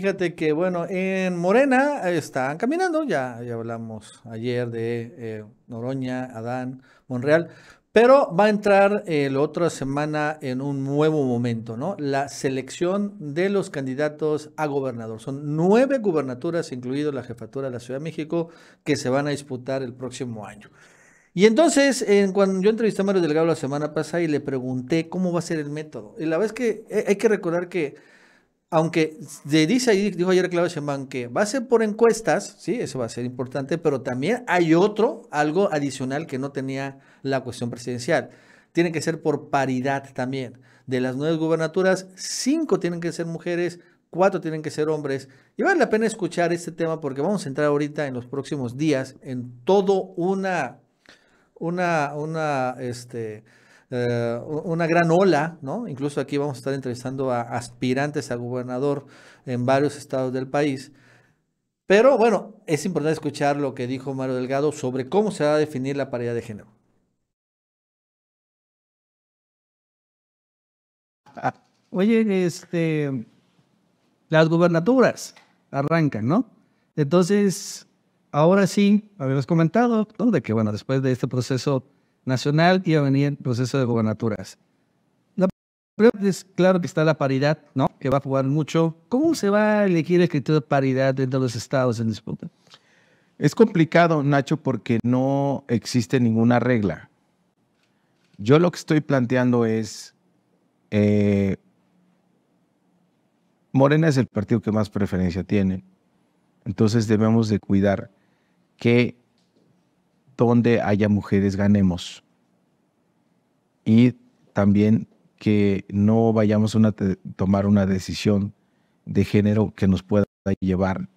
fíjate que, bueno, en Morena eh, están caminando, ya, hablamos ayer de eh, Noroña, Adán, Monreal, pero va a entrar eh, la otra semana en un nuevo momento, ¿no? La selección de los candidatos a gobernador. Son nueve gubernaturas, incluido la jefatura de la Ciudad de México, que se van a disputar el próximo año. Y entonces, cuando yo entrevisté a Mario Delgado la semana pasada y le pregunté cómo va a ser el método. Y la verdad es que hay que recordar que aunque dice ahí, dijo ayer Claudio Sheinbaum que va a ser por encuestas, sí, eso va a ser importante, pero también hay otro, algo adicional que no tenía la cuestión presidencial. Tiene que ser por paridad también. De las nueve gubernaturas, cinco tienen que ser mujeres, cuatro tienen que ser hombres. Y vale la pena escuchar este tema porque vamos a entrar ahorita en los próximos días en todo una, una, una, este, eh, una gran ola, ¿no? Incluso aquí vamos a estar entrevistando a aspirantes a gobernador en varios estados del país. Pero bueno, es importante escuchar lo que dijo Mario Delgado sobre cómo se va a definir la paridad de género. Ah, oye, este, las gubernaturas arrancan, ¿no? Entonces, ahora sí, habíamos comentado, ¿no? De que, bueno, después de este proceso nacional y a venir en proceso de gobernaturas. La pregunta es, claro que está la paridad, ¿no? Que va a jugar mucho. ¿Cómo se va a elegir el criterio de paridad dentro de los estados en disputa? Es complicado, Nacho, porque no existe ninguna regla. Yo lo que estoy planteando es, eh, Morena es el partido que más preferencia tiene, entonces debemos de cuidar que donde haya mujeres ganemos. Y también que no vayamos a tomar una decisión de género que nos pueda llevar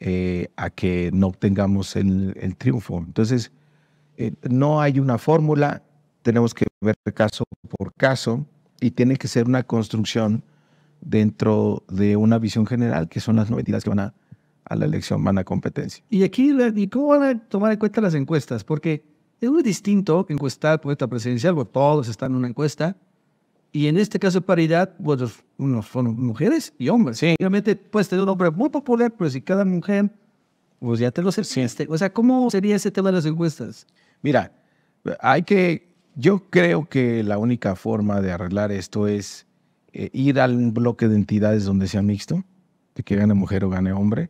eh, a que no obtengamos el, triunfo. Entonces, eh, no hay una fórmula, tenemos que ver caso por caso y tiene que ser una construcción dentro de una visión general, que son las novedades que van a a la elección, van a competencia. ¿Y aquí ¿y cómo van a tomar en cuenta las encuestas? Porque es muy distinto encuestar por esta presidencial, porque todos están en una encuesta. Y en este caso, de paridad, bueno, pues, unos son mujeres y hombres. Sí. Obviamente, puedes tener un hombre muy popular, pero si cada mujer, pues ya te lo sé. O sea, ¿cómo sería ese tema de las encuestas? Mira, hay que. Yo creo que la única forma de arreglar esto es eh, ir a un bloque de entidades donde sea mixto, de que gane mujer o gane hombre,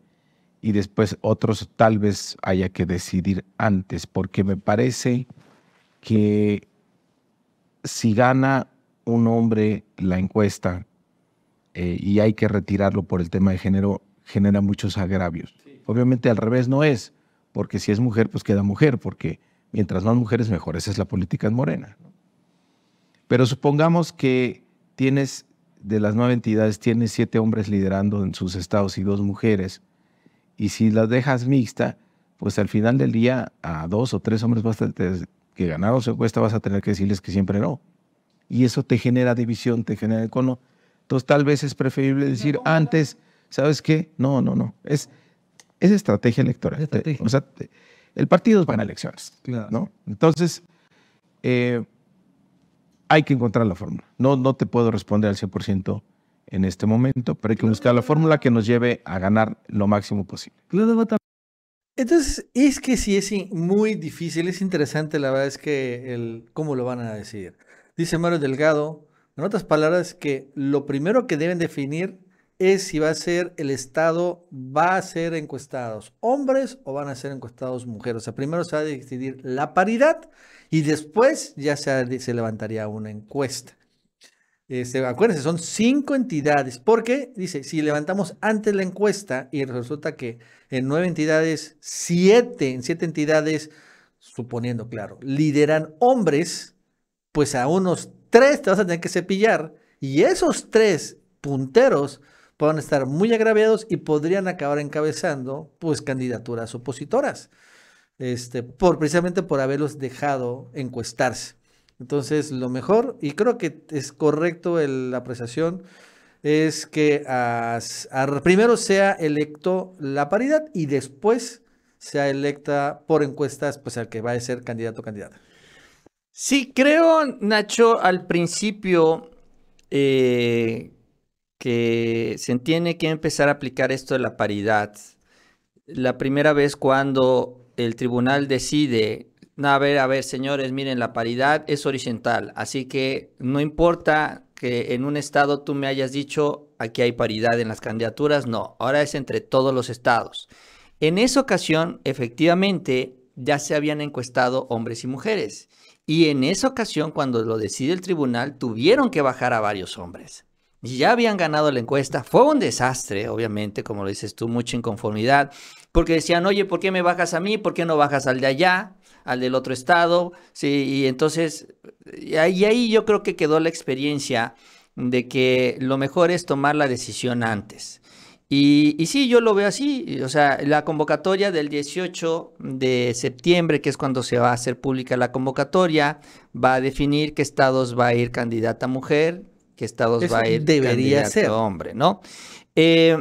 y después otros tal vez haya que decidir antes, porque me parece que si gana un hombre la encuesta eh, y hay que retirarlo por el tema de género, genera muchos agravios. Obviamente al revés no es, porque si es mujer, pues queda mujer, porque mientras más mujeres, mejor. Esa es la política en Morena. Pero supongamos que tienes, de las nueve entidades, tienes siete hombres liderando en sus estados y dos mujeres y si las dejas mixta, pues al final del día a dos o tres hombres vas que ganaron su encuesta vas a tener que decirles que siempre no. Y eso te genera división, te genera econo. Entonces tal vez es preferible decir antes, ¿sabes qué? No, no, no. Es, es estrategia electoral. el partido es para elecciones. ¿no? Entonces, eh, hay que encontrar la fórmula. No, no te puedo responder al 100% en este momento, pero hay que buscar la fórmula que nos lleve a ganar lo máximo posible. Entonces, es que sí es muy difícil, es interesante la verdad es que el cómo lo van a decidir. Dice Mario Delgado, en otras palabras, que lo primero que deben definir es si va a ser el Estado, va a ser encuestados hombres o van a ser encuestados mujeres. O sea, primero se va a decidir la paridad y después ya se levantaría una encuesta. Este, acuérdense, son cinco entidades, porque dice, si levantamos antes la encuesta y resulta que en nueve entidades, siete, en siete entidades, suponiendo, claro, lideran hombres, pues a unos tres te vas a tener que cepillar y esos tres punteros pueden estar muy agraviados y podrían acabar encabezando pues candidaturas opositoras, este, por, precisamente por haberlos dejado encuestarse. Entonces, lo mejor, y creo que es correcto la apreciación, es que primero sea electo la paridad y después sea electa por encuestas, pues al que va a ser candidato o candidata. Sí, creo, Nacho, al principio eh, que se tiene que empezar a aplicar esto de la paridad. La primera vez cuando el tribunal decide a ver, a ver, señores, miren, la paridad es horizontal, así que no importa que en un estado tú me hayas dicho aquí hay paridad en las candidaturas, no, ahora es entre todos los estados. En esa ocasión, efectivamente, ya se habían encuestado hombres y mujeres. Y en esa ocasión, cuando lo decide el tribunal, tuvieron que bajar a varios hombres. Ya habían ganado la encuesta. Fue un desastre, obviamente, como lo dices tú, mucha inconformidad. Porque decían, oye, ¿por qué me bajas a mí? ¿Por qué no bajas al de allá? al del otro estado, sí, y entonces, y ahí yo creo que quedó la experiencia de que lo mejor es tomar la decisión antes. Y, y, sí, yo lo veo así. O sea, la convocatoria del 18 de septiembre, que es cuando se va a hacer pública la convocatoria, va a definir qué estados va a ir candidata mujer, qué estados va a ir debería ser. hombre, ¿no? Eh,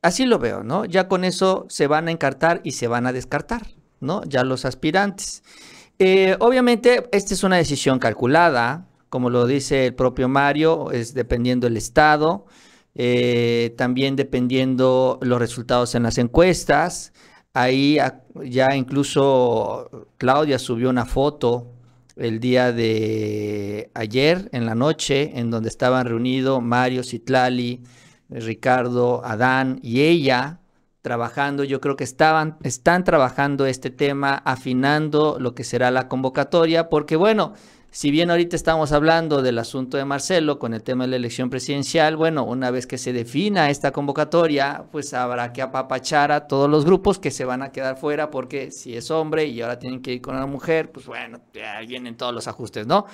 así lo veo, ¿no? Ya con eso se van a encartar y se van a descartar. Ya los aspirantes. Eh, obviamente, esta es una decisión calculada, como lo dice el propio Mario, es dependiendo del estado, eh, también dependiendo los resultados en las encuestas. Ahí ah, ya incluso Claudia subió una foto el día de ayer en la noche, en donde estaban reunidos Mario Citlali, Ricardo, Adán y ella, trabajando, yo creo que estaban, están trabajando este tema, afinando lo que será la convocatoria, porque bueno, si bien ahorita estamos hablando del asunto de Marcelo con el tema de la elección presidencial, bueno, una vez que se defina esta convocatoria, pues habrá que apapachar a todos los grupos que se van a quedar fuera porque si es hombre y ahora tienen que ir con una mujer, pues bueno, vienen todos los ajustes, ¿no?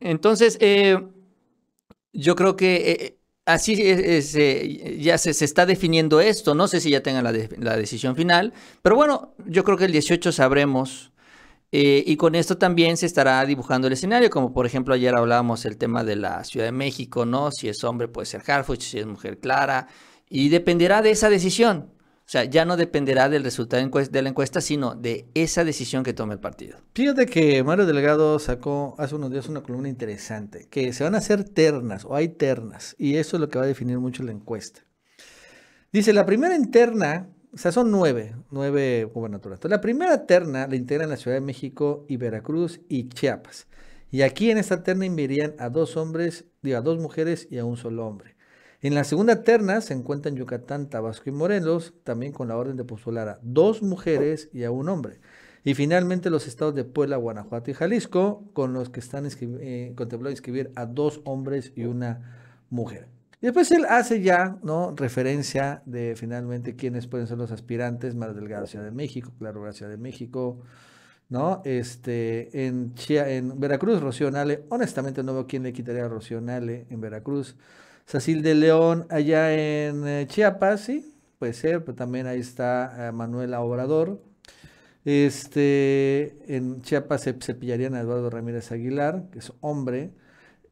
Entonces, eh, yo creo que eh, así es, ya se, está definiendo esto. No sé si ya tengan la, la, decisión final, pero bueno, yo creo que el 18 sabremos. Eh, y con esto también se estará dibujando el escenario, como por ejemplo ayer hablábamos el tema de la Ciudad de México, ¿no? Si es hombre puede ser Harfuch, si es mujer Clara, y dependerá de esa decisión. O sea, ya no dependerá del resultado de la encuesta, sino de esa decisión que tome el partido. Fíjate que Mario Delgado sacó hace unos días una columna interesante, que se van a hacer ternas o hay ternas, y eso es lo que va a definir mucho la encuesta. Dice, la primera interna, o sea, son nueve, nueve gubernaturas. La primera terna la integran la Ciudad de México y Veracruz y Chiapas. Y aquí en esta terna invirían a dos hombres, digo, a dos mujeres y a un solo hombre. En la segunda terna se encuentran Yucatán, Tabasco y Morelos, también con la orden de postular a dos mujeres y a un hombre. Y finalmente los estados de Puebla, Guanajuato y Jalisco, con los que están eh, contemplando inscribir a dos hombres y una mujer. Y después él hace ya ¿no? referencia de finalmente quiénes pueden ser los aspirantes, Mar Delgado, Ciudad de México, Claro, Ciudad de México, ¿no? Este, en, en Veracruz, Rocío Nale, honestamente no veo quién le quitaría a Rocío Nale en Veracruz. Sacil de León allá en eh, Chiapas, sí, puede ser, pero también ahí está eh, Manuela Obrador. Este, en Chiapas se cepillarían a Eduardo Ramírez Aguilar, que es hombre.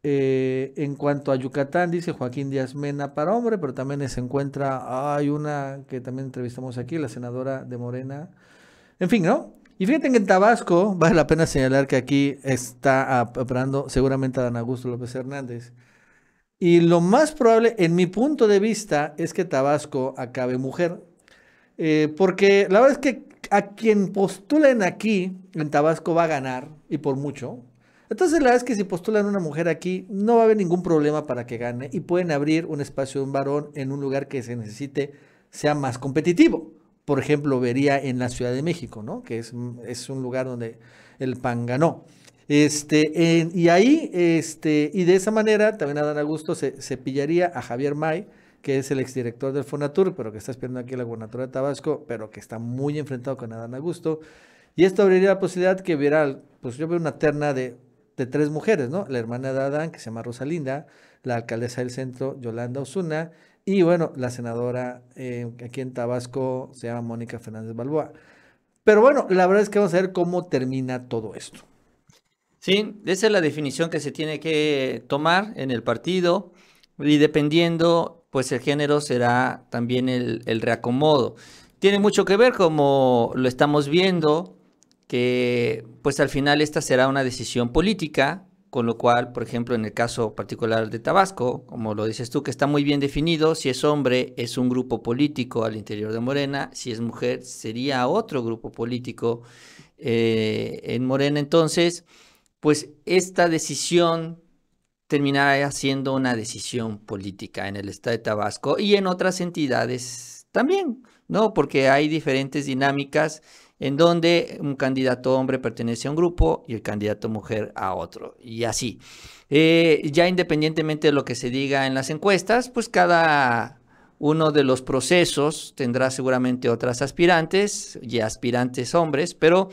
Eh, en cuanto a Yucatán, dice Joaquín Díaz Mena para hombre, pero también se encuentra, hay una que también entrevistamos aquí, la senadora de Morena. En fin, ¿no? Y fíjate que en Tabasco vale la pena señalar que aquí está ah, operando seguramente a Dan Augusto López Hernández. Y lo más probable, en mi punto de vista, es que Tabasco acabe mujer. Eh, porque la verdad es que a quien postulen aquí, en Tabasco va a ganar, y por mucho. Entonces la verdad es que si postulan una mujer aquí, no va a haber ningún problema para que gane y pueden abrir un espacio de un varón en un lugar que se necesite sea más competitivo. Por ejemplo, vería en la Ciudad de México, ¿no? Que es, es un lugar donde el PAN ganó. Este, y ahí, este, y de esa manera también Adán Augusto se, se pillaría a Javier May, que es el exdirector del Fonatur, pero que está esperando aquí la gubernatura de Tabasco, pero que está muy enfrentado con Adán Augusto. Y esto abriría la posibilidad que hubiera, pues yo veo una terna de, tres mujeres, ¿no? La hermana de Adán, que se llama Rosalinda, la alcaldesa del centro, Yolanda Osuna, y bueno, la senadora eh, aquí en Tabasco se llama Mónica Fernández Balboa. Pero bueno, la verdad es que vamos a ver cómo termina todo esto. Sí, esa es la definición que se tiene que tomar en el partido y dependiendo, pues el género será también el, reacomodo. Tiene mucho que ver como lo estamos viendo, que pues al final esta será una decisión política, con lo cual, por ejemplo, en el caso particular de Tabasco, como lo dices tú, que está muy bien definido, si es hombre es un grupo político al interior de Morena, si es mujer sería otro grupo político eh, en Morena. Entonces, pues esta decisión terminará siendo una decisión política en el estado de Tabasco y en otras entidades también, ¿no? Porque hay diferentes dinámicas en donde un candidato hombre pertenece a un grupo y el candidato mujer a otro, y así. Eh, ya independientemente de lo que se diga en las encuestas, pues cada uno de los procesos tendrá seguramente otras aspirantes y aspirantes hombres, pero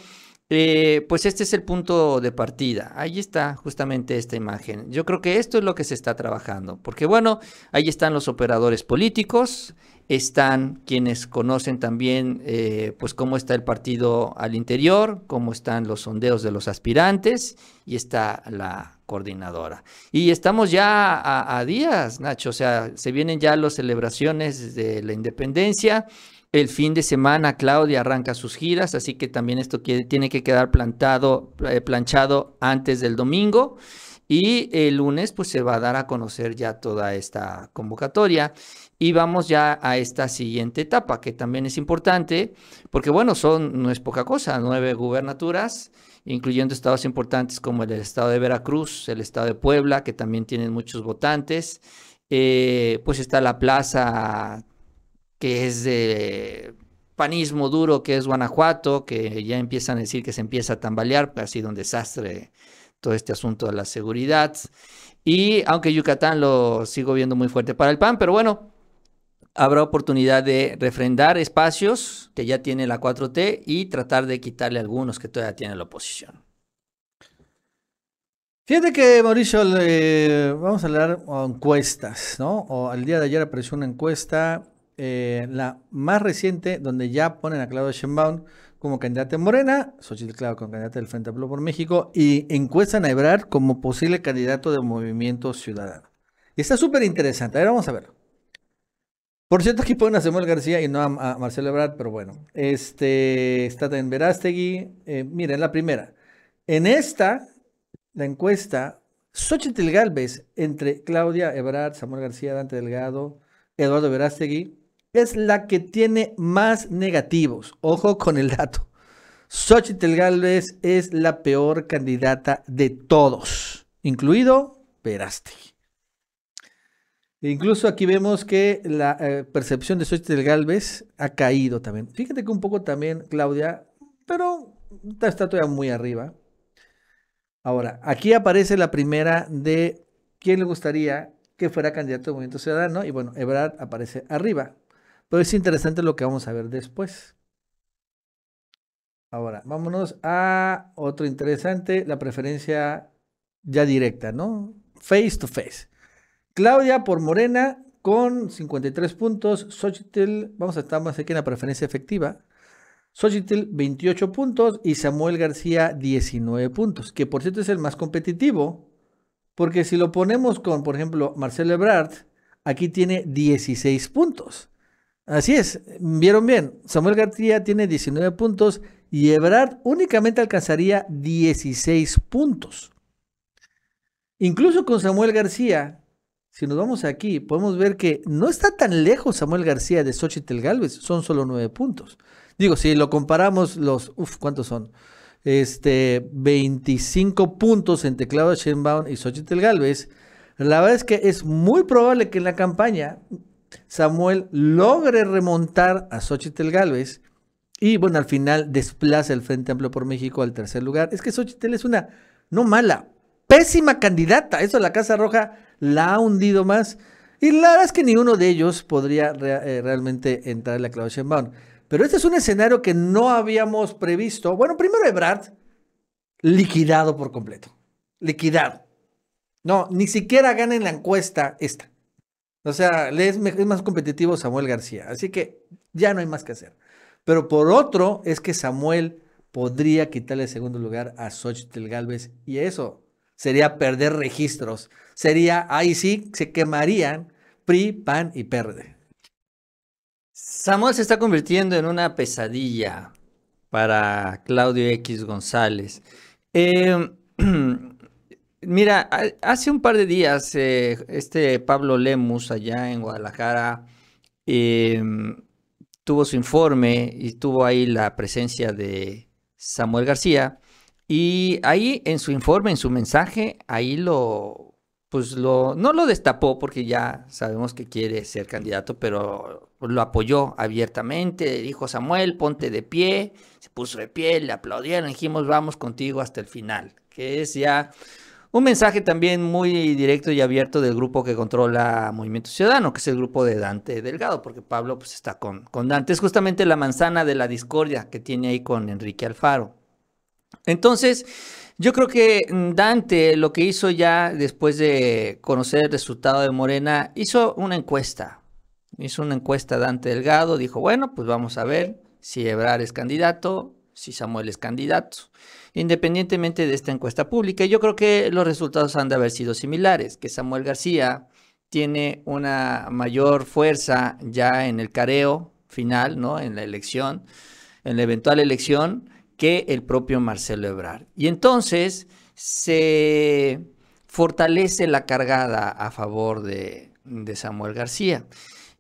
eh, pues este es el punto de partida. Ahí está justamente esta imagen. Yo creo que esto es lo que se está trabajando, porque bueno, ahí están los operadores políticos, están quienes conocen también eh, pues cómo está el partido al interior, cómo están los sondeos de los aspirantes y está la coordinadora. Y estamos ya a, a días, Nacho, o sea, se vienen ya las celebraciones de la independencia, el fin de semana Claudia arranca sus giras, así que también esto tiene que quedar plantado, eh, planchado antes del domingo. Y el lunes pues se va a dar a conocer ya toda esta convocatoria y vamos ya a esta siguiente etapa que también es importante porque bueno, son, no es poca cosa, nueve gubernaturas incluyendo estados importantes como el estado de Veracruz, el estado de Puebla que también tienen muchos votantes, eh, pues está la plaza que es de panismo duro, que es Guanajuato, que ya empiezan a decir que se empieza a tambalear, pues, ha sido un desastre todo este asunto de la seguridad. Y aunque Yucatán lo sigo viendo muy fuerte para el PAN, pero bueno, habrá oportunidad de refrendar espacios que ya tiene la 4T y tratar de quitarle algunos que todavía tiene la oposición. Fíjate que, Mauricio, vamos a hablar de encuestas, ¿no? O, al día de ayer apareció una encuesta eh, la más reciente, donde ya ponen a Claudia Sheinbaum como candidata en Morena, Xochitl Claro como candidata del Frente Amplio por México, y encuestan a Ebrard como posible candidato de Movimiento Ciudadano. Y está súper interesante. A ver, vamos a ver. Por cierto, aquí ponen a Samuel García y no a, Marcelo Ebrard, pero bueno. Este, está en Verástegui. Eh, miren, la primera. En esta, la encuesta, Xochitl Galvez entre Claudia Ebrard, Samuel García, Dante Delgado, Eduardo Verástegui, es la que tiene más negativos. Ojo con el dato. Xochitl Galvez es la peor candidata de todos, incluido Veraste. Incluso aquí vemos que la eh, percepción de Xochitl Galvez ha caído también. Fíjate que un poco también, Claudia, pero está todavía muy arriba. Ahora, aquí aparece la primera de quién le gustaría que fuera candidato de Movimiento Ciudadano, y bueno, Ebrard aparece arriba. Pero es interesante lo que vamos a ver después. Ahora, vámonos a otro interesante, la preferencia ya directa, ¿no? Face to face. Claudia por Morena con 53 puntos. Xochitl, vamos a estar más aquí en la preferencia efectiva. Xochitl 28 puntos y Samuel García 19 puntos, que por cierto es el más competitivo, porque si lo ponemos con, por ejemplo, Marcelo Ebrard, aquí tiene 16 puntos. Así es, vieron bien, Samuel García tiene 19 puntos y Ebrard únicamente alcanzaría 16 puntos. Incluso con Samuel García, si nos vamos aquí, podemos ver que no está tan lejos Samuel García de Xochitl Galvez, son solo 9 puntos. Digo, si lo comparamos los, uff, ¿cuántos son? Este, 25 puntos entre Claudia Sheinbaum y Xochitl Galvez. La verdad es que es muy probable que en la campaña Samuel logre remontar a Xochitl Galvez y, bueno, al final desplaza el Frente Amplio por México al tercer lugar. Es que Xochitl es una, no mala, pésima candidata. Eso la Casa Roja la ha hundido más. Y la verdad es que ni uno de ellos podría eh, realmente entrar en la Claudia Sheinbaum. Pero este es un escenario que no habíamos previsto. Bueno, primero Ebrard, liquidado por completo. Liquidado. No, ni siquiera gana en la encuesta esta. O sea, es, es más competitivo Samuel García. Así que ya no hay más que hacer. Pero por otro, es que Samuel podría quitarle el segundo lugar a Xochitl Galvez y eso sería perder registros. Sería, ahí sí, se quemarían PRI, PAN y PERDE. Samuel se está convirtiendo en una pesadilla para Claudio X González. Eh, Mira, hace un par de días, eh, este Pablo Lemus allá en Guadalajara em, tuvo su informe y tuvo ahí la presencia de Samuel García. Y ahí en su informe, en su mensaje, ahí lo, pues lo, no lo destapó porque ya sabemos que quiere ser candidato, pero lo apoyó abiertamente, dijo Samuel, ponte de pie, se puso de pie, le aplaudieron, dijimos, vamos contigo hasta el final, que es ya un mensaje también muy directo y abierto del grupo que controla Movimiento Ciudadano, que es el grupo de Dante Delgado, porque Pablo pues, está con, con Dante. Es justamente la manzana de la discordia que tiene ahí con Enrique Alfaro. Entonces, yo creo que Dante lo que hizo ya después de conocer el resultado de Morena, hizo una encuesta. Hizo una encuesta Dante Delgado, dijo, bueno, pues vamos a ver si Ebrar es candidato, si Samuel es candidato independientemente de esta encuesta pública. Yo creo que los resultados han de haber sido similares, que Samuel García tiene una mayor fuerza ya en el careo final, ¿no? En la elección, en la eventual elección, que el propio Marcelo Ebrard. Y entonces se fortalece la cargada a favor de, de Samuel García.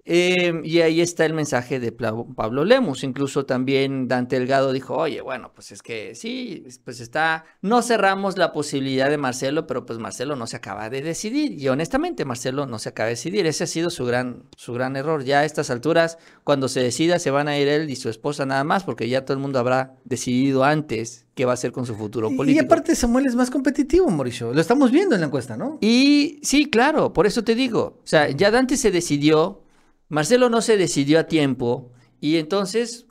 Em, y ahí está el mensaje de Pablo Lemus. Incluso también Dante Delgado dijo, oye, bueno, pues es que sí, pues está, no cerramos la posibilidad de Marcelo, pero pues Marcelo no se acaba de decidir. Y honestamente, Marcelo no se acaba de decidir. Ese ha sido su gran, su gran error. Ya a estas alturas, cuando se decida, se van a ir él y su esposa nada más, porque ya todo el mundo habrá decidido antes qué va a hacer con su futuro político. Y aparte Samuel es más competitivo, Mauricio. Lo estamos viendo en la encuesta, ¿no? Y sí, claro, por eso te digo. O sea, ya Dante se decidió Marcelo no se decidió a tiempo y entonces,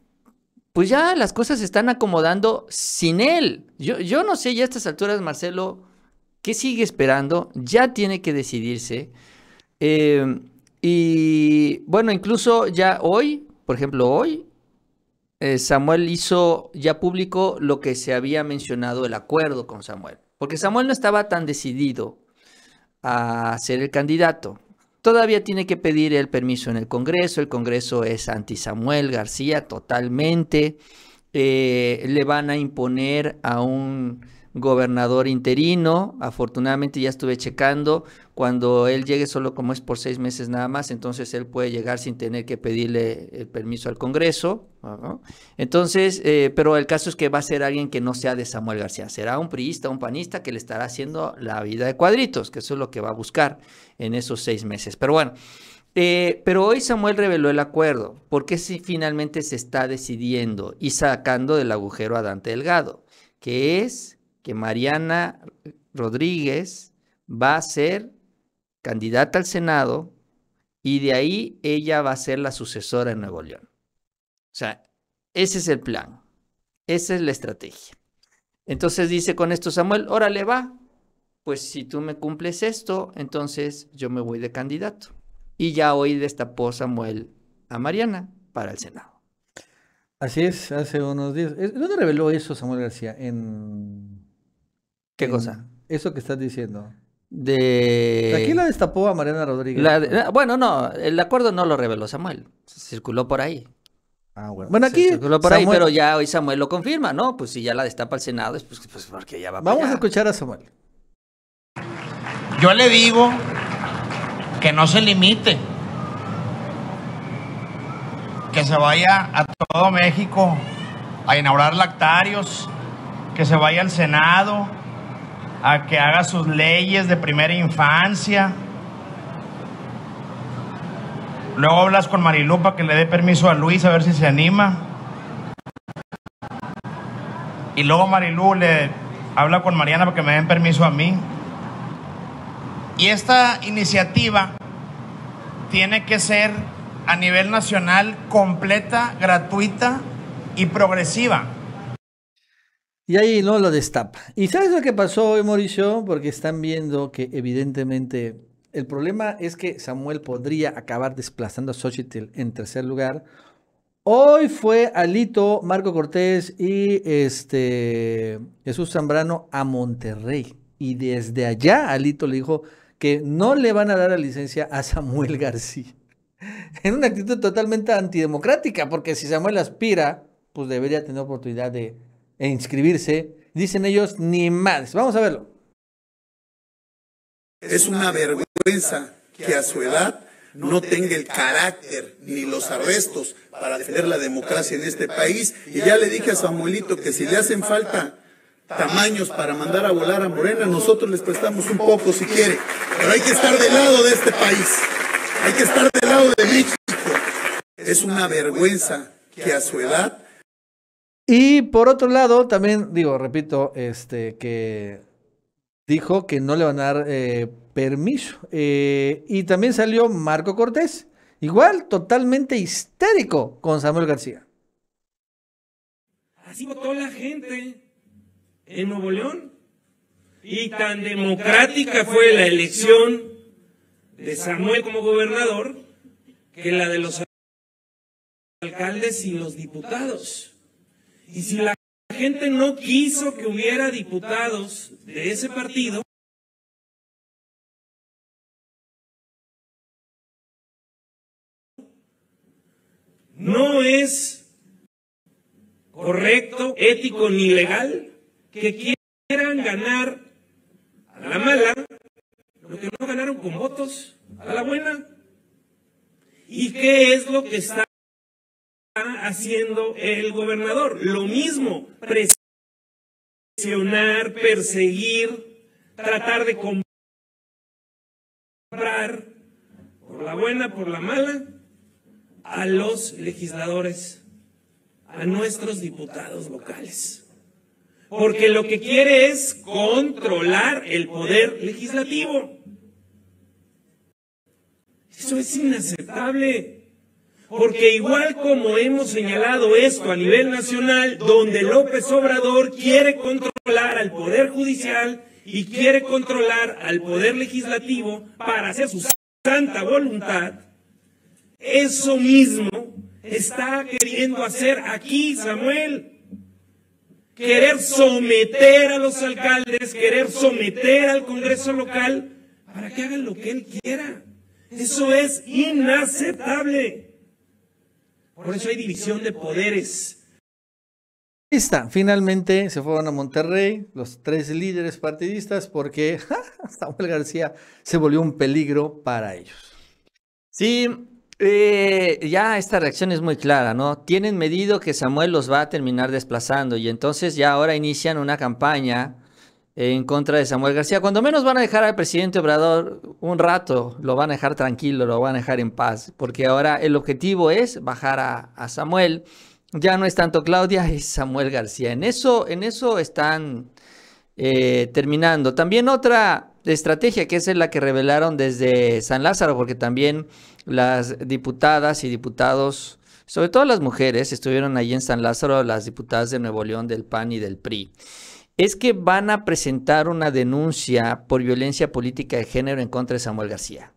pues ya las cosas se están acomodando sin él. Yo, yo no sé ya a estas alturas, Marcelo, ¿qué sigue esperando? Ya tiene que decidirse. Em, y bueno, incluso ya hoy, por ejemplo, hoy, eh, Samuel hizo ya público lo que se había mencionado, el acuerdo con Samuel. Porque Samuel no estaba tan decidido a ser el candidato. Todavía tiene que pedir el permiso en el Congreso. El Congreso es anti Samuel García totalmente. Eh, le van a imponer a un gobernador interino. Afortunadamente ya estuve checando. Cuando él llegue solo como es por seis meses nada más, entonces él puede llegar sin tener que pedirle el permiso al Congreso. Entonces, eh, pero el caso es que va a ser alguien que no sea de Samuel García. Será un priista, un panista que le estará haciendo la vida de cuadritos, que eso es lo que va a buscar en esos seis meses. Pero bueno. Eh, pero hoy Samuel reveló el acuerdo, porque si finalmente se está decidiendo y sacando del agujero a Dante Delgado, que es que Mariana Rodríguez va a ser candidata al Senado y de ahí ella va a ser la sucesora en Nuevo León. O sea, ese es el plan, esa es la estrategia. Entonces dice con esto Samuel, órale va, pues si tú me cumples esto, entonces yo me voy de candidato. Y ya hoy destapó Samuel a Mariana para el Senado. Así es, hace unos días. ¿Dónde reveló eso Samuel García? En ¿Qué cosa? Eso que estás diciendo. De... Aquí la destapó a Mariana Rodríguez? bueno, no, el acuerdo no lo reveló Samuel, circuló por ahí. Ah, bueno. bueno aquí. Circuló por ahí, pero ya hoy Samuel lo confirma, ¿no? Pues si ya la destapa el Senado, pues, pues, porque ya va. Vamos a escuchar a Samuel. Yo le digo que no se limite, que se vaya a todo México a inaugurar lactarios, que se vaya al Senado a que haga sus leyes de primera infancia. Luego hablas con Marilu para que le dé permiso a Luis a ver si se anima. Y luego Marilu le habla con Mariana para que me den permiso a mí. Y esta iniciativa tiene que ser a nivel nacional completa, gratuita y progresiva. Y ahí no lo destapa. ¿Y sabes lo que pasó hoy, Mauricio? Porque están viendo que evidentemente el problema es que Samuel podría acabar desplazando a Xochitl en tercer lugar. Hoy fue Alito, Marco Cortés y este Jesús Zambrano a Monterrey. Y desde allá Alito le dijo que no le van a dar la licencia a Samuel García. En una actitud totalmente antidemocrática, porque si Samuel aspira, pues debería tener oportunidad de e inscribirse, dicen ellos, ni más. Vamos a verlo. Es una vergüenza que a su edad no tenga el carácter ni los arrestos para defender la democracia en este país. Y ya le dije a Samuelito que si le hacen falta tamaños para mandar a volar a Morena, nosotros les prestamos un poco si quiere. Pero hay que estar del lado de este país. Hay que estar del lado de México. Es una vergüenza que a su edad y por otro lado, también digo, repito, este que dijo que no le van a dar eh, permiso. Eh, y también salió Marco Cortés, igual totalmente histérico con Samuel García. Así votó la gente en Nuevo León. Y tan democrática fue la elección de Samuel como gobernador que la de los alcaldes y los diputados. Y si la gente no quiso que hubiera diputados de ese partido, no es correcto, ético ni legal que quieran ganar a la mala lo que no ganaron con votos, a la buena. ¿Y qué es lo que está haciendo el gobernador. Lo mismo, presionar, perseguir, tratar de comprar, por la buena, por la mala, a los legisladores, a nuestros diputados locales. Porque lo que quiere es controlar el poder legislativo. Eso es inaceptable. Porque igual como hemos señalado esto a nivel nacional, donde López Obrador quiere controlar al Poder Judicial y quiere controlar al Poder Legislativo para hacer su santa voluntad, eso mismo está queriendo hacer aquí Samuel. Querer someter a los alcaldes, querer someter al Congreso local para que hagan lo que él quiera. Eso es inaceptable. Por eso hay división de poderes. Finalmente se fueron a Monterrey los tres líderes partidistas porque Samuel García se volvió un peligro para ellos. Sí, eh, ya esta reacción es muy clara, ¿no? Tienen medido que Samuel los va a terminar desplazando y entonces ya ahora inician una campaña en contra de Samuel García. Cuando menos van a dejar al presidente Obrador un rato, lo van a dejar tranquilo, lo van a dejar en paz, porque ahora el objetivo es bajar a, Samuel. Ya no es tanto Claudia, es Samuel García. En eso, en eso están eh, terminando. También otra estrategia que es la que revelaron desde San Lázaro, porque también las diputadas y diputados, sobre todo las mujeres, estuvieron allí en San Lázaro, las diputadas de Nuevo León, del PAN y del PRI es que van a presentar una denuncia por violencia política de género en contra de Samuel García.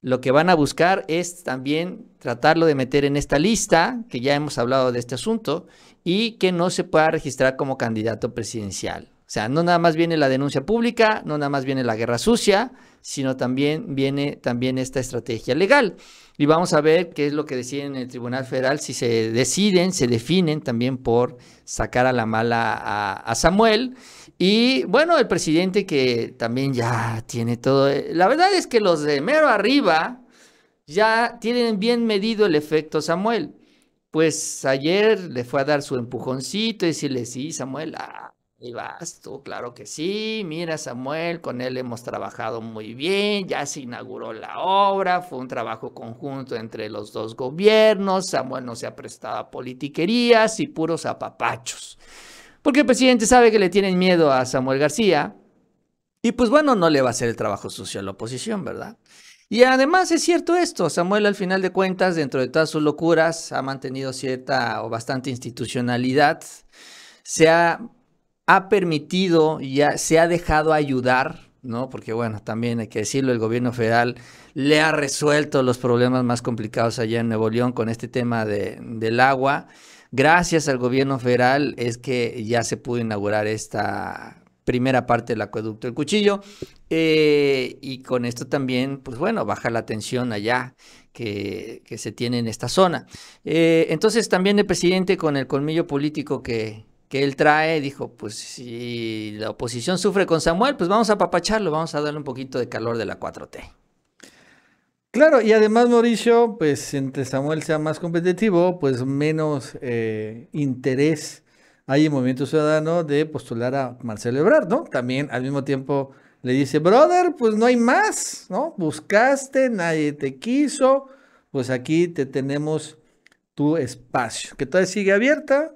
Lo que van a buscar es también tratarlo de meter en esta lista, que ya hemos hablado de este asunto, y que no se pueda registrar como candidato presidencial. O sea, no nada más viene la denuncia pública, no nada más viene la guerra sucia, sino también viene también esta estrategia legal. Y vamos a ver qué es lo que deciden en el Tribunal Federal, si se deciden, se definen también por sacar a la mala a, a Samuel. Y bueno, el presidente que también ya tiene todo. Eh, la verdad es que los de mero arriba ya tienen bien medido el efecto Samuel. Pues ayer le fue a dar su empujoncito y decirle, sí, Samuel, ah, y vas tú, claro que sí. Mira, Samuel, con él hemos trabajado muy bien. Ya se inauguró la obra. Fue un trabajo conjunto entre los dos gobiernos. Samuel no se ha prestado a politiquerías y puros apapachos. Porque el presidente sabe que le tienen miedo a Samuel García. Y pues bueno, no le va a hacer el trabajo sucio a la oposición, ¿verdad? Y además es cierto esto, Samuel al final de cuentas, dentro de todas sus locuras, ha mantenido cierta o bastante institucionalidad. Se ha ha permitido, ya se ha dejado ayudar, ¿no? Porque bueno, también hay que decirlo, el gobierno federal le ha resuelto los problemas más complicados allá en Nuevo León con este tema del agua. Gracias al gobierno federal es que ya se pudo inaugurar esta primera parte del acueducto del cuchillo. Eh, y con esto también, pues bueno, baja la tensión allá que, se tiene en esta zona. Eh, entonces también el presidente con el colmillo político que, que él trae, dijo, pues si la oposición sufre con Samuel, pues vamos a papacharlo, vamos a darle un poquito de calor de la 4T. Claro, y además Mauricio, pues entre Samuel sea más competitivo, pues menos eh, interés hay en Movimiento Ciudadano de postular a Marcelo Ebrard, ¿no? También al mismo tiempo le dice, brother, pues no hay más, ¿no? Buscaste, nadie te quiso, pues aquí te tenemos tu espacio, que todavía sigue abierta.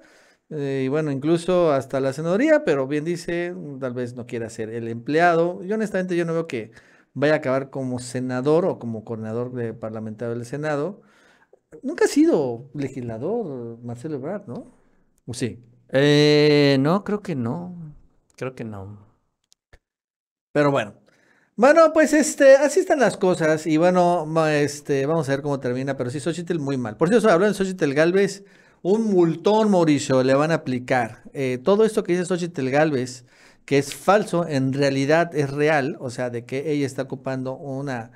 Eh, y bueno, incluso hasta la senadoría, pero bien dice, mm, tal vez no quiera ser el empleado. yo honestamente yo no veo que vaya a acabar como senador o como coordinador de parlamentario del Senado. Nunca ha sido legislador Marcelo Ebrard, ¿no? ¿O sí? Eh, no, creo que no. Creo que no. Pero bueno. Bueno, pues este, así están las cosas. Y bueno, este, vamos a ver cómo termina. Pero sí, Xochitl muy mal. Por cierto, habló de Xochitl Galvez, un multón, Mauricio, le van a aplicar. Eh, todo esto que dice Xochitl Galvez, que es falso, en realidad es real, o sea, de que ella está ocupando una,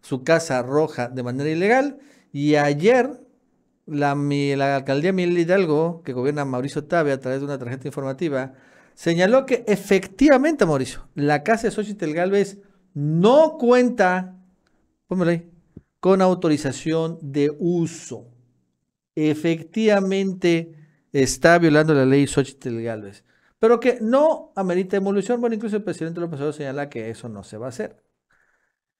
su casa roja de manera ilegal. Y ayer la, alcaldía Miguel Hidalgo, que gobierna Mauricio Tabe a través de una tarjeta informativa, señaló que efectivamente, Mauricio, la casa de Xochitl Galvez no cuenta, con autorización de uso efectivamente está violando la ley Xochitl Galvez, pero que no amerita evolución. Bueno, incluso el presidente López Obrador señala que eso no se va a hacer.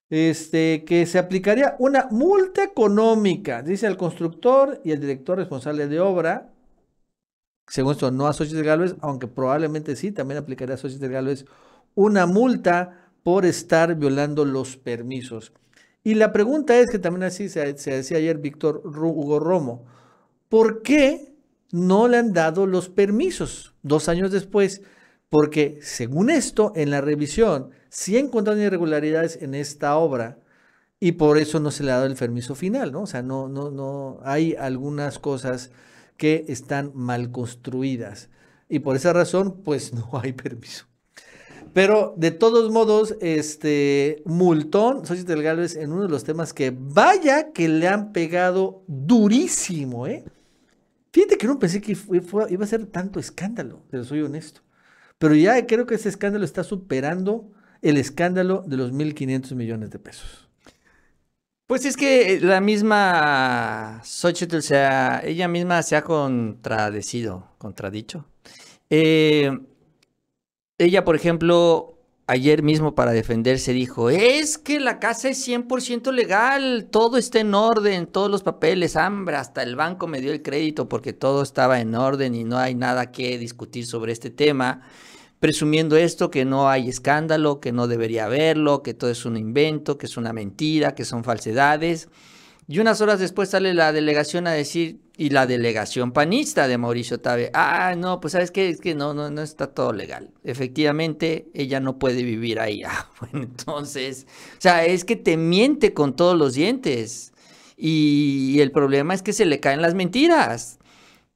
Este, que se aplicaría una multa económica, dice el constructor y el director responsable de obra, según esto, no a Xochitl Galvez, aunque probablemente sí, también aplicaría a Xochitl Galvez una multa por estar violando los permisos. Y la pregunta es, que también así se, se decía ayer Víctor Hugo Romo, ¿por qué no le han dado los permisos dos años después? Porque según esto, en la revisión, sí encontraron irregularidades en esta obra y por eso no se le ha dado el permiso final, ¿no? O sea, no, no, no, hay algunas cosas que están mal construidas y por esa razón, pues no hay permiso. Pero de todos modos, este multón, del Galvez, en uno de los temas que vaya que le han pegado durísimo, ¿eh? Fíjate que no pensé que iba a ser tanto escándalo, pero soy honesto. Pero ya creo que ese escándalo está superando el escándalo de los 1.500 millones de pesos. Pues es que eh, la misma Xochitl, o sea, ella misma se ha contradecido, contradicho. Eh, ella, por ejemplo, ayer mismo para defenderse dijo, es que la casa es 100% legal, todo está en orden, todos los papeles, hambre, hasta el banco me dio el crédito porque todo estaba en orden y no hay nada que discutir sobre este tema, presumiendo esto, que no hay escándalo, que no debería haberlo, que todo es un invento, que es una mentira, que son falsedades. Y unas horas después sale la delegación a decir, y la delegación panista de Mauricio Tabe. Ah, no, pues sabes qué, es que no, no, no está todo legal. Efectivamente, ella no puede vivir ahí. Ah, bueno, entonces, o sea, es que te miente con todos los dientes. y el problema es que se le caen las mentiras,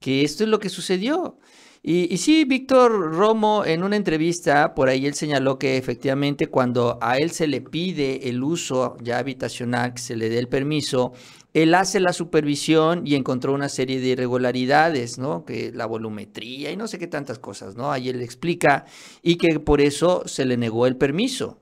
que esto es lo que sucedió. Y, sí, Víctor Romo en una entrevista, por ahí él señaló que efectivamente cuando a él se le pide el uso ya habitacional, que se le dé el permiso, él hace la supervisión y encontró una serie de irregularidades, ¿no? Que la volumetría y no sé qué tantas cosas, ¿no? Ahí él explica y que por eso se le negó el permiso.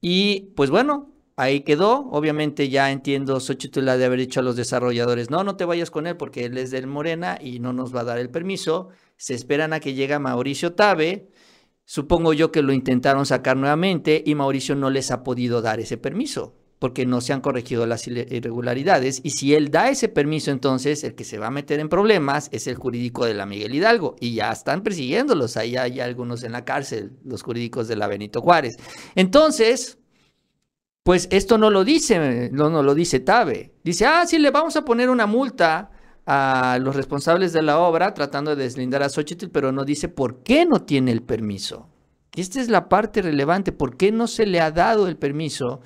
Y pues bueno, ahí quedó. Obviamente ya entiendo, Xochitl de haber dicho a los desarrolladores, no, no te vayas con él porque él es del Morena y no nos va a dar el permiso. Se esperan a que llegue Mauricio Tabe. Supongo yo que lo intentaron sacar nuevamente y Mauricio no les ha podido dar ese permiso porque no se han corregido las irregularidades. Y si él da ese permiso, entonces el que se va a meter en problemas es el jurídico de la Miguel Hidalgo. Y ya están persiguiéndolos. Ahí hay algunos en la cárcel, los jurídicos de la Benito Juárez. Entonces, pues esto no lo dice, no, no lo dice Tabe. Dice, ah, sí, le vamos a poner una multa a los responsables de la obra tratando de deslindar a Xochitl, pero no dice por qué no tiene el permiso. Esta es la parte relevante, por qué no se le ha dado el permiso.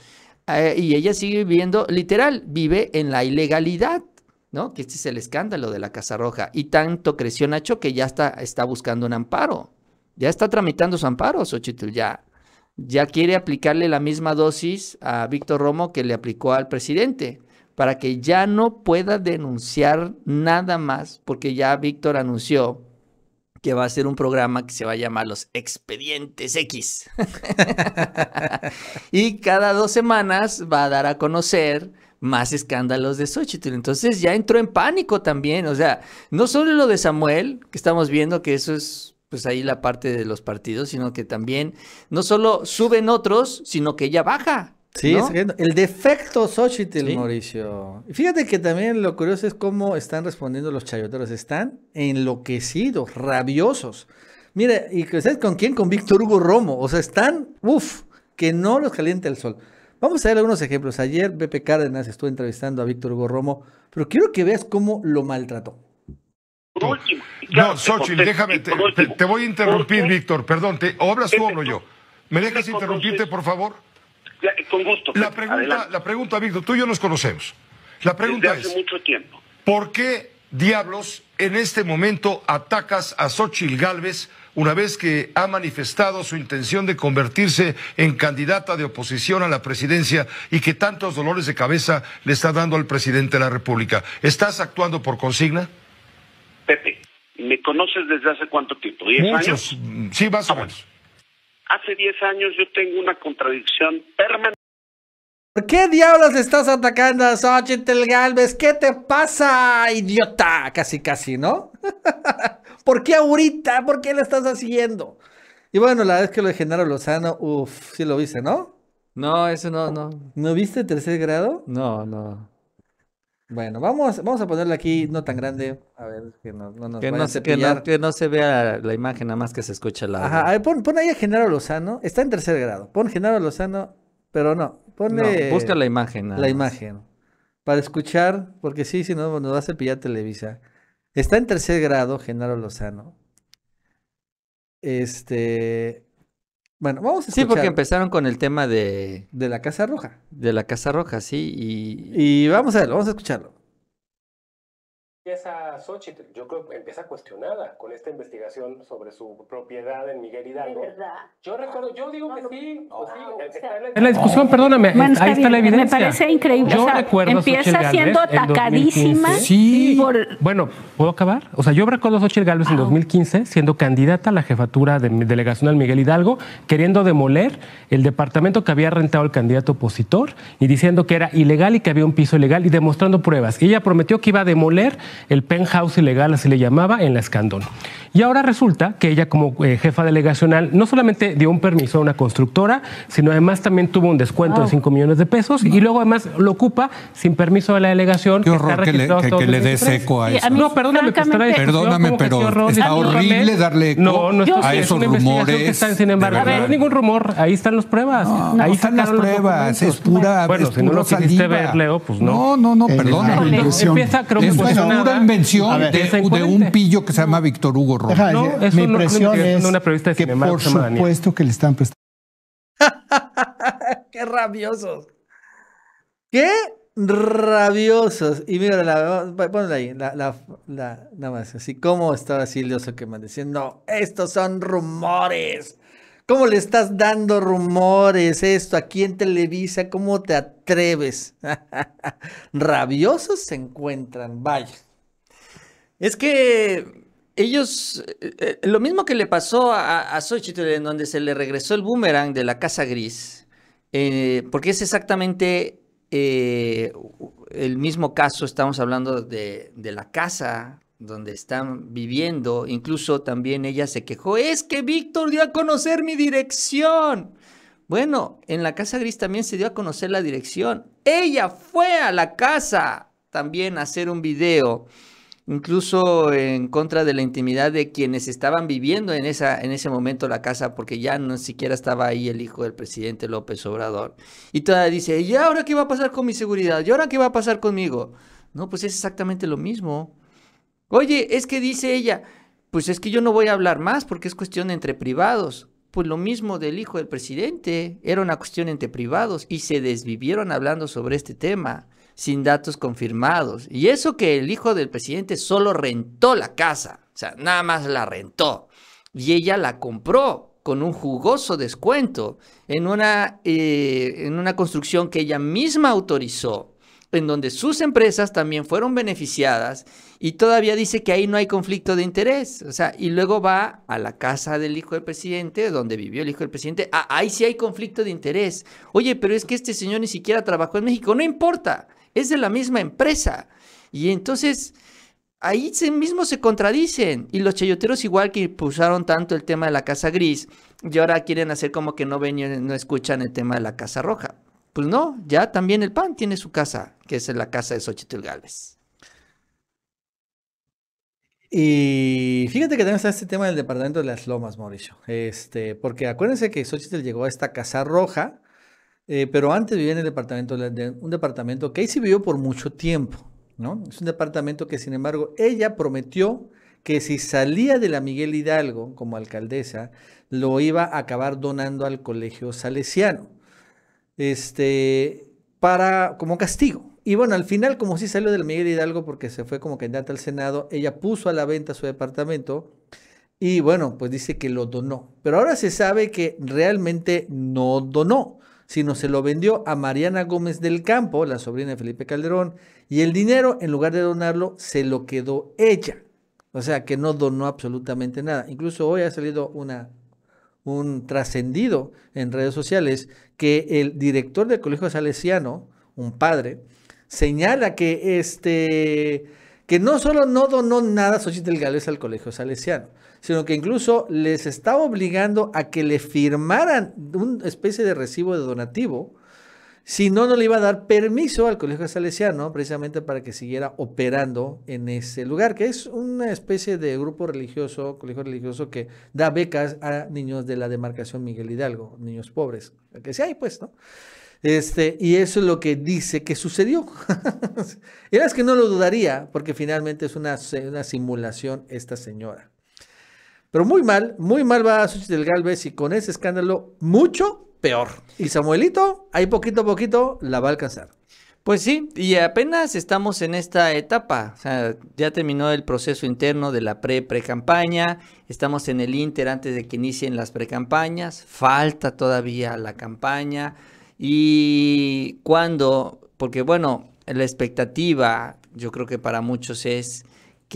Eh, y ella sigue viviendo, literal, vive en la ilegalidad, ¿no? Que este es el escándalo de la Casa Roja. Y tanto creció Nacho que ya está, está buscando un amparo. Ya está tramitando su amparo, Xochitl, ya ya quiere aplicarle la misma dosis a Víctor Romo que le aplicó al presidente, para que ya no pueda denunciar nada más, porque ya Víctor anunció que va a ser un programa que se va a llamar Los Expedientes X. y cada dos semanas va a dar a conocer más escándalos de Xochitl. Entonces ya entró en pánico también. O sea, no solo lo de Samuel, que estamos viendo que eso es pues ahí la parte de los partidos, sino que también no solo suben otros, sino que ella baja. Sí, el defecto Xochitl, Mauricio. Mauricio. Fíjate que también lo curioso es cómo están respondiendo los chayoteros. Están enloquecidos, rabiosos. Mire, ¿y con quién? Con Víctor Hugo Romo. O sea, están, uff, que no los caliente el sol. Vamos a ver algunos ejemplos. Ayer Pepe Cárdenas estuvo entrevistando a Víctor Hugo Romo, pero quiero que veas cómo lo maltrató no, Xochitl, déjame, te, voy a interrumpir, Víctor, perdón, te obras tú, obro yo. ¿Me este, dejas interrumpirte, por favor? Con gusto. La pregunta, Víctor, tú y yo nos conocemos. La pregunta es, ¿por qué diablos en este momento atacas a Xochitl Gálvez una vez que ha manifestado su intención de convertirse en candidata de oposición a la presidencia y que tantos dolores de cabeza le está dando al presidente de la República? ¿Estás actuando por consigna? Pepe, ¿me conoces desde hace cuánto tiempo? ¿Diez años? Sí, más o ah, menos. Hace diez años yo tengo una contradicción permanente. ¿Por qué diablos estás atacando a Xochitl Galvez? ¿Qué te pasa, idiota? Casi, casi, ¿no? ¿Por qué ahorita? ¿Por qué lo estás haciendo? Y bueno, la vez que lo de Genaro Lozano, uff, sí lo viste, ¿no? No, eso no, no. ¿No viste tercer grado? No, no. Bueno, vamos, vamos a ponerla aquí, no tan grande, a ver, que no, se, vea la imagen, nada más que se escuche la... Ajá, pon, ahí a Genaro Lozano, está en tercer grado, pon Genaro Lozano, pero no, ponle... busca la imagen. La imagen, para escuchar, porque sí, si no, nos va a cepillar Televisa. Está en tercer grado Genaro Lozano. Este, bueno, vamos a escuchar. Sí, porque empezaron con el tema de... De la Casa Roja. De la Casa Roja, sí. Y, y vamos a verlo, vamos a escucharlo empieza Xochitl, yo creo empieza cuestionada con esta investigación sobre su propiedad en Miguel Hidalgo. verdad. Yo recuerdo, yo digo que sí. Pues en la discusión, perdóname, ahí está la evidencia. Me parece increíble. empieza siendo atacadísima. Sí, por... bueno, ¿puedo acabar? O sea, yo recuerdo a Xochitl Galvez en 2015 siendo candidata a la jefatura de delegación al Miguel Hidalgo, queriendo demoler el departamento que había rentado el candidato opositor y diciendo que era ilegal y que había un piso ilegal y demostrando pruebas. ella prometió que iba a demoler el penthouse ilegal, así le llamaba, en la Escandón. Y ahora resulta que ella como eh, jefa delegacional no solamente dio un permiso a una constructora, sino además también tuvo un descuento de 5 millones de pesos y luego además lo ocupa sin permiso de la delegación. Qué horror que, le, que, que des eco a eso. no, perdóname, perdóname, pero es está horrible darle eco no, no a esos es una rumores. Que están, sin embargo, no hay ningún rumor, ahí están las pruebas. ahí están las pruebas, es pura Bueno, si no lo quisiste ver, Leo, pues no. No, no, no, perdóname. es una invención de un pillo que se llama Víctor Hugo mi impresión es una que por supuesto que le están prestando. ¡Qué rabiosos! ¡Qué rabiosos! Y mira, la, ahí, nada más, así como estaba que me quemando, diciendo, estos son rumores. ¿Cómo le estás dando rumores esto aquí en Televisa? ¿Cómo te atreves? Rabiosos se encuentran, vaya. Es que ellos, eh, eh, lo mismo que le pasó a, a en donde se le regresó el boomerang de la Casa Gris, eh, porque es exactamente el mismo caso, estamos hablando de, de la casa donde están viviendo, incluso también ella se quejó, es que Víctor dio a conocer mi dirección. Bueno, en la Casa Gris también se dio a conocer la dirección. Ella fue a la casa también a hacer un video incluso en contra de la intimidad de quienes estaban viviendo en, esa, en ese momento la casa, porque ya no siquiera estaba ahí el hijo del presidente López Obrador. Y todavía dice, ¿y ahora qué va a pasar con mi seguridad? ¿Y ahora qué va a pasar conmigo? No, pues es exactamente lo mismo. Oye, es que dice ella, pues es que yo no voy a hablar más porque es cuestión entre privados. Pues lo mismo del hijo del presidente, era una cuestión entre privados y se desvivieron hablando sobre este tema sin datos confirmados. Y eso que el hijo del presidente solo rentó la casa, o sea, nada más la rentó. Y ella la compró con un jugoso descuento en una, eh, en una construcción que ella misma autorizó, en donde sus empresas también fueron beneficiadas y todavía dice que ahí no hay conflicto de interés. O sea, y luego va a la casa del hijo del presidente, donde vivió el hijo del presidente. Ah, ahí sí hay conflicto de interés. Oye, pero es que este señor ni siquiera trabajó en México. No importa es de la misma empresa. Y entonces ahí se mismo se contradicen. Y los chayoteros, igual que usaron tanto el tema de la Casa Gris, y ahora quieren hacer como que no ven no escuchan el tema de la Casa Roja. Pues no, ya también el PAN tiene su casa, que es la casa de Xochitl Gálvez. Y fíjate que también está este tema del departamento de las lomas, Mauricio. Este, porque acuérdense que Xochitl llegó a esta casa roja, eh, pero antes vivía en el departamento, de un departamento que ahí sí vivió por mucho tiempo, ¿no? Es un departamento que, sin embargo, ella prometió que si salía de la Miguel Hidalgo como alcaldesa, lo iba a acabar donando al colegio salesiano, este, para, como castigo. Y bueno, al final, como sí salió de la Miguel Hidalgo porque se fue como candidata al Senado, ella puso a la venta su departamento y bueno, pues dice que lo donó. Pero ahora se sabe que realmente no donó sino se lo vendió a Mariana Gómez del Campo, la sobrina de Felipe Calderón, y el dinero, en lugar de donarlo, se lo quedó ella. O sea, que no donó absolutamente nada. Incluso hoy ha salido una, un trascendido en redes sociales que el director del Colegio Salesiano, un padre, señala que este que no solo no donó nada Xochitl Gales al Colegio Salesiano, sino que incluso les estaba obligando a que le firmaran una especie de recibo de donativo, si no, no le iba a dar permiso al Colegio Salesiano precisamente para que siguiera operando en ese lugar, que es una especie de grupo religioso, colegio religioso que da becas a niños de la demarcación Miguel Hidalgo, niños pobres, que se, hay pues, ¿no? Este, y eso es lo que dice que sucedió. y es que no lo dudaría, porque finalmente es una simulación esta señora. Pero muy mal, muy mal va Suchi del Galvez y con ese escándalo mucho peor. Y Samuelito, ahí poquito a poquito la va a alcanzar. Pues sí, y apenas estamos en esta etapa, ya terminó el proceso interno de la pre-pre-campaña, estamos en el Inter antes de que inicien las pre-campañas, falta todavía la campaña y cuando, porque bueno, la expectativa yo creo que para muchos es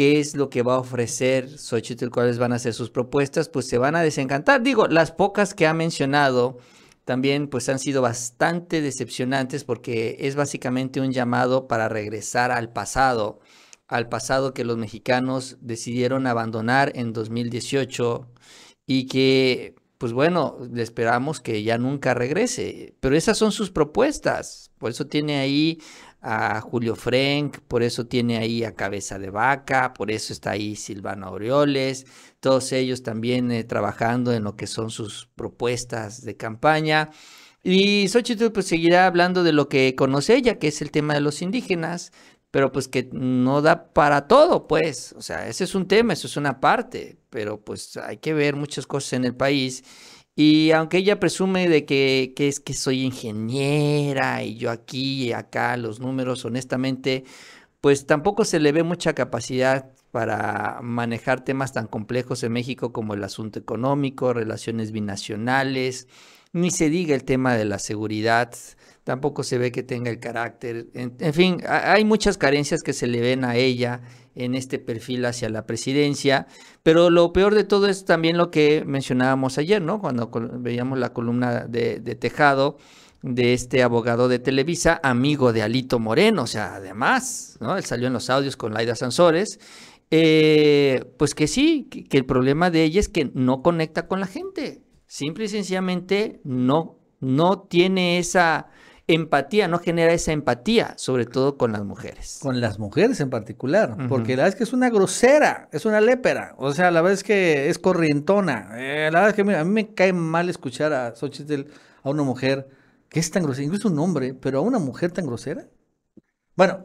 qué es lo que va a ofrecer Xochitl, cuáles van a ser sus propuestas, pues se van a desencantar. Digo, las pocas que ha mencionado también pues han sido bastante decepcionantes porque es básicamente un llamado para regresar al pasado, al pasado que los mexicanos decidieron abandonar en 2018 y que pues bueno, le esperamos que ya nunca regrese. Pero esas son sus propuestas. Por eso tiene ahí a Julio Frank, por eso tiene ahí a Cabeza de Vaca, por eso está ahí Silvano Aureoles, todos ellos también eh, trabajando en lo que son sus propuestas de campaña. Y Xochitl pues seguirá hablando de lo que conoce ella, que es el tema de los indígenas, pero pues que no da para todo, pues, o sea, ese es un tema, eso es una parte, pero pues hay que ver muchas cosas en el país y aunque ella presume de que, que, es que soy ingeniera y yo aquí y acá, los números, honestamente, pues tampoco se le ve mucha capacidad para manejar temas tan complejos en México como el asunto económico, relaciones binacionales, ni se diga el tema de la seguridad, tampoco se ve que tenga el carácter. En, en fin, hay muchas carencias que se le ven a ella en este perfil hacia la presidencia. Pero lo peor de todo es también lo que mencionábamos ayer, ¿no? Cuando veíamos la columna de, Tejado de este abogado de Televisa, amigo de Alito Moreno, o sea, además, ¿no? Él salió en los audios con Laida Sansores. Eh, pues que sí, que, que el problema de ella es que no conecta con la gente. Simple y sencillamente no, no tiene esa empatía, no genera esa empatía, sobre todo con las mujeres. Con las mujeres en particular, porque la verdad es que es una grosera, es una lépera, o sea, la verdad es que es corrientona. Eh, la verdad es que a mí me cae mal escuchar a Xochitl, a una mujer que es tan grosera, incluso un hombre, pero a una mujer tan grosera. Bueno,